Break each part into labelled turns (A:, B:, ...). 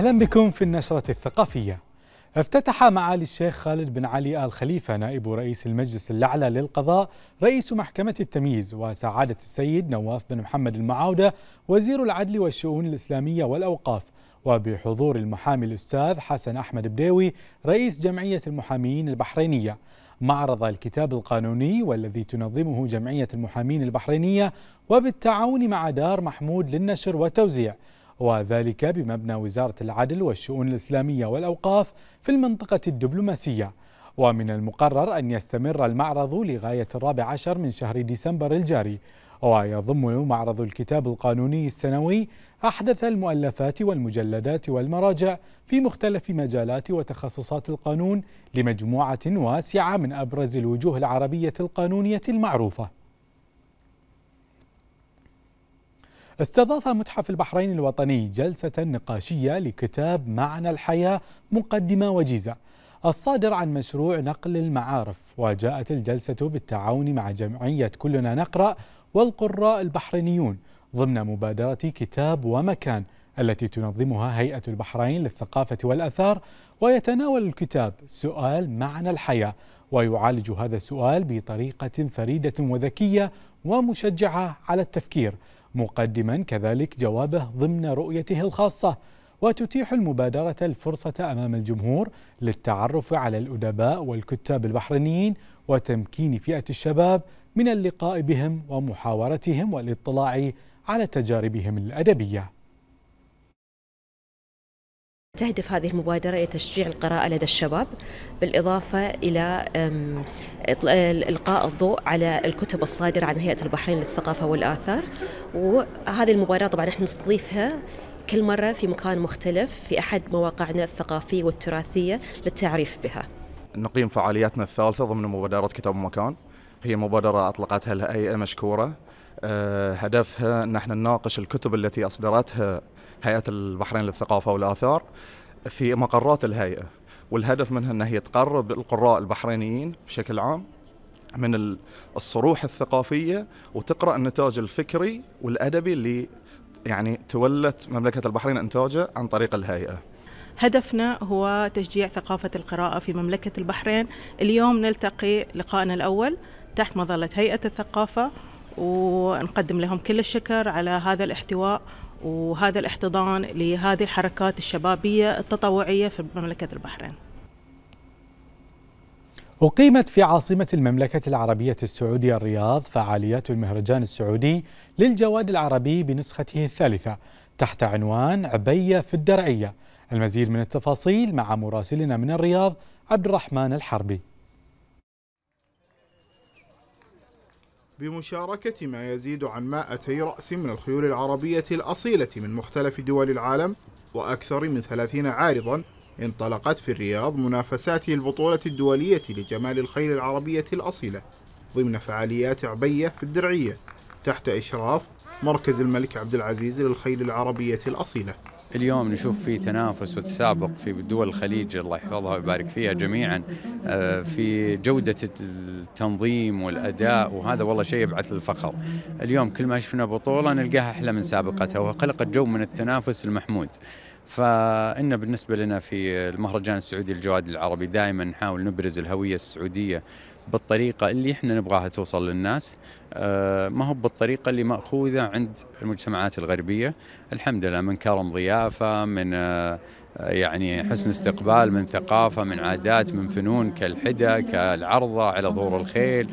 A: أهلا بكم في النشرة الثقافية افتتح معالي الشيخ خالد بن علي آل خليفة نائب رئيس المجلس الأعلى للقضاء رئيس محكمة التمييز وسعادة السيد نواف بن محمد المعاودة وزير العدل والشؤون الإسلامية والأوقاف وبحضور المحامي الأستاذ حسن أحمد بديوي رئيس جمعية المحامين البحرينية معرض الكتاب القانوني والذي تنظمه جمعية المحامين البحرينية وبالتعاون مع دار محمود للنشر والتوزيع وذلك بمبنى وزارة العدل والشؤون الإسلامية والأوقاف في المنطقة الدبلوماسية ومن المقرر أن يستمر المعرض لغاية الرابع عشر من شهر ديسمبر الجاري ويضم معرض الكتاب القانوني السنوي أحدث المؤلفات والمجلدات والمراجع في مختلف مجالات وتخصصات القانون لمجموعة واسعة من أبرز الوجوه العربية القانونية المعروفة استضاف متحف البحرين الوطني جلسة نقاشية لكتاب معنى الحياة مقدمة وجيزة الصادر عن مشروع نقل المعارف وجاءت الجلسة بالتعاون مع جمعية كلنا نقرأ والقراء البحرينيون ضمن مبادرة كتاب ومكان التي تنظمها هيئة البحرين للثقافة والأثار ويتناول الكتاب سؤال معنى الحياة ويعالج هذا السؤال بطريقة فريدة وذكية ومشجعة على التفكير مقدما كذلك جوابه ضمن رؤيته الخاصة وتتيح المبادرة الفرصة أمام الجمهور للتعرف على الأدباء والكتاب البحرينيين وتمكين فئة الشباب من اللقاء بهم ومحاورتهم والاطلاع على تجاربهم الأدبية
B: تهدف هذه المبادرة إلى تشجيع القراءة لدى الشباب بالإضافة إلى إلقاء الضوء على الكتب الصادرة عن هيئة البحرين للثقافة والآثار وهذه المبادرة طبعا احنا نستضيفها كل مرة في مكان مختلف في أحد مواقعنا الثقافية والتراثية للتعريف بها
A: نقيم فعالياتنا الثالثة ضمن مبادرة كتاب مكان هي مبادرة أطلقتها الهيئة مشكورة أه، هدفها أن احنا نناقش الكتب التي أصدرتها هيئه البحرين للثقافه والاثار في مقرات الهيئه والهدف منها ان هي تقرب القراء البحرينيين بشكل عام من الصروح الثقافيه وتقرا النتاج الفكري والادبي اللي يعني تولت مملكه البحرين انتاجه عن طريق الهيئه.
B: هدفنا هو تشجيع ثقافه القراءه في مملكه البحرين، اليوم نلتقي لقائنا الاول تحت مظله هيئه الثقافه ونقدم لهم كل الشكر على هذا الاحتواء وهذا الاحتضان لهذه الحركات الشبابية التطوعية في مملكة البحرين
A: أقيمت في عاصمة المملكة العربية السعودية الرياض فعاليات المهرجان السعودي للجواد العربي بنسخته الثالثة تحت عنوان عبية في الدرعية المزيد من التفاصيل مع مراسلنا من الرياض عبد الرحمن الحربي
B: بمشاركة ما يزيد عن 200 رأس من الخيول العربية الأصيلة من مختلف دول العالم وأكثر من 30 عارضا انطلقت في الرياض منافسات البطولة الدولية لجمال الخيل العربية الأصيلة ضمن فعاليات عبية في الدرعية تحت إشراف مركز الملك عبد العزيز للخيل العربية الأصيلة
C: اليوم نشوف في تنافس وتسابق في دول الخليج الله يحفظها ويبارك فيها جميعا آه، في جودة التنظيم والأداء وهذا والله شيء يبعث الفخر اليوم كل ما شفنا بطولة نلقاها أحلى من سابقتها وخلقت جو من التنافس المحمود فإن بالنسبة لنا في المهرجان السعودي للجواد العربي دائما نحاول نبرز الهوية السعودية بالطريقة اللي احنا نبغاها توصل للناس آه، ما هو بالطريقة اللي مأخوذة عند المجتمعات الغربية الحمد لله من كرم ضيافة من آه، يعني حسن استقبال من ثقافة من عادات من فنون كالحدى كالعرضة على ظهور الخيل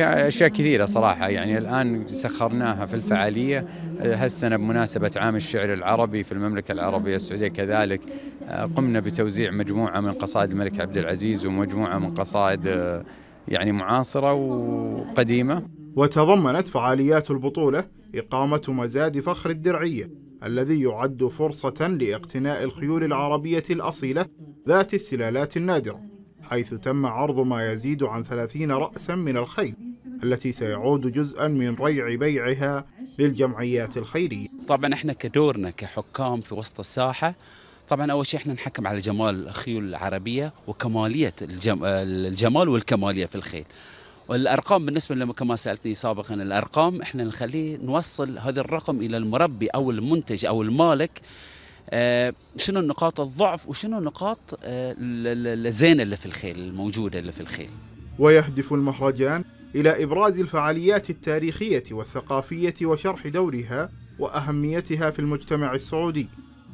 C: اشياء كثيره صراحه يعني الان سخرناها في الفعاليه هالسنه بمناسبه عام الشعر العربي في المملكه العربيه السعوديه كذلك آه، قمنا بتوزيع مجموعه من قصائد الملك عبد العزيز ومجموعه من قصائد آه، يعني معاصره وقديمه وتضمنت فعاليات
B: البطوله اقامه مزاد فخر الدرعيه الذي يعد فرصه لاقتناء الخيول العربيه الاصيله ذات السلالات النادره حيث تم عرض ما يزيد عن 30 رأسا من الخيل التي سيعود جزءا من ريع بيعها للجمعيات الخيرية طبعا احنا كدورنا كحكام في وسط الساحة طبعا اول شيء احنا نحكم على جمال الخيول العربيه وكماليه الجم... الجمال والكماليه في الخيل. والارقام بالنسبه لما كما سالتني سابقا الارقام احنا نخليه نوصل هذا الرقم الى المربي او المنتج او المالك آه شنو نقاط الضعف وشنو نقاط آه الزينه اللي في الخيل الموجوده اللي في الخيل. ويهدف المهرجان إلى إبراز الفعاليات التاريخية والثقافية وشرح دورها وأهميتها في المجتمع السعودي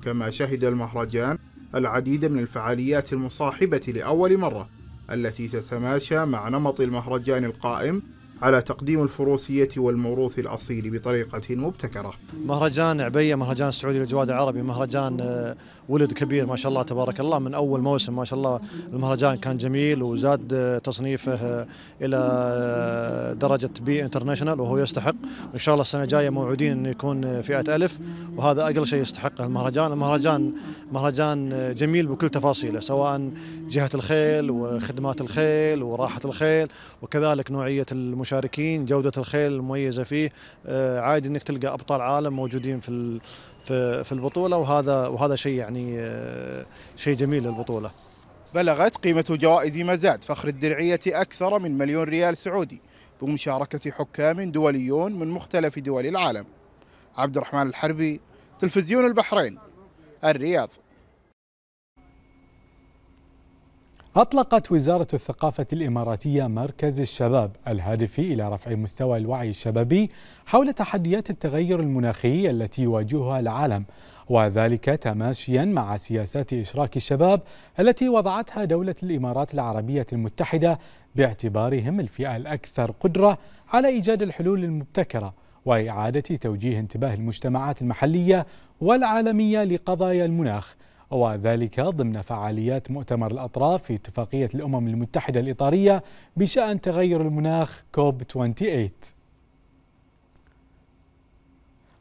B: كما شهد المهرجان العديد من الفعاليات المصاحبة لأول مرة التي تتماشى مع نمط المهرجان القائم على تقديم الفروسية والموروث الأصيل بطريقة مبتكرة مهرجان عبية مهرجان السعودي للجواد العربي مهرجان آه، ولد كبير ما شاء الله تبارك الله من أول موسم ما شاء الله المهرجان كان جميل وزاد تصنيفه إلى آه، درجة بي انترناشونال وهو يستحق وإن شاء الله السنة الجاية موعودين أن يكون آه، فئة ألف وهذا أقل شيء يستحقه المهرجان المهرجان مهرجان جميل بكل تفاصيله سواء جهة الخيل وخدمات الخيل وراحة الخيل وكذلك نوعية المشاهدين المشاركين جودة الخيل المميزة فيه آه، عادي أنك تلقى أبطال عالم موجودين في في البطولة وهذا وهذا شيء يعني آه، شيء جميل للبطولة بلغت قيمة جوائز مزاد فخر الدرعية أكثر من مليون ريال سعودي بمشاركة حكام دوليون من مختلف دول العالم عبد الرحمن الحربي تلفزيون البحرين الرياض
A: أطلقت وزارة الثقافة الإماراتية مركز الشباب الهادف إلى رفع مستوى الوعي الشبابي حول تحديات التغير المناخي التي يواجهها العالم وذلك تماشيا مع سياسات إشراك الشباب التي وضعتها دولة الإمارات العربية المتحدة باعتبارهم الفئة الأكثر قدرة على إيجاد الحلول المبتكرة وإعادة توجيه انتباه المجتمعات المحلية والعالمية لقضايا المناخ وذلك ضمن فعاليات مؤتمر الأطراف في اتفاقية الأمم المتحدة الإطارية بشأن تغير المناخ كوب 28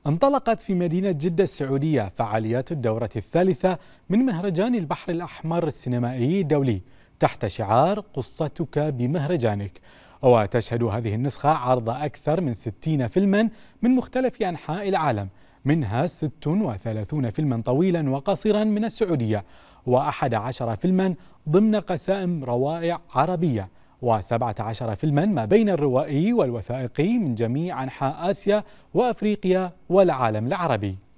A: انطلقت في مدينة جدة السعودية فعاليات الدورة الثالثة من مهرجان البحر الأحمر السينمائي الدولي تحت شعار قصتك بمهرجانك وتشهد هذه النسخة عرض أكثر من 60 فيلما من مختلف أنحاء العالم منها 36 فيلما طويلا وقصيرا من السعودية و11 فيلما ضمن قسائم روائع عربية و17 فيلما ما بين الروائي والوثائقي من جميع أنحاء آسيا وأفريقيا والعالم العربي